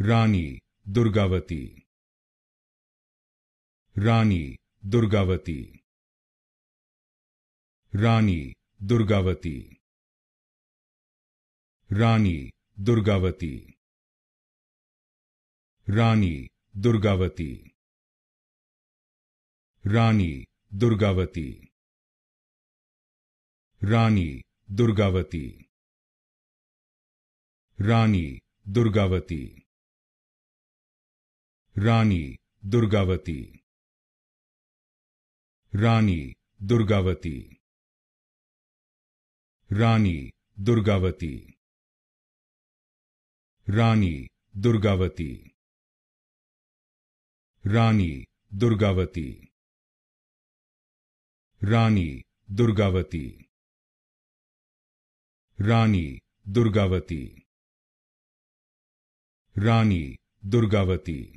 रानी Durgavati रानी Durgavati रानी Durgavati रानी Durgavati रानी Durgavati रानी Durgavati रानी Durgavati रानी Durgavati रानी Durgavati रानी Durgavati रानी Durgavati रानी Durgavati रानी Durgavati रानी Durgavati रानी Durgavati रानी Durgavati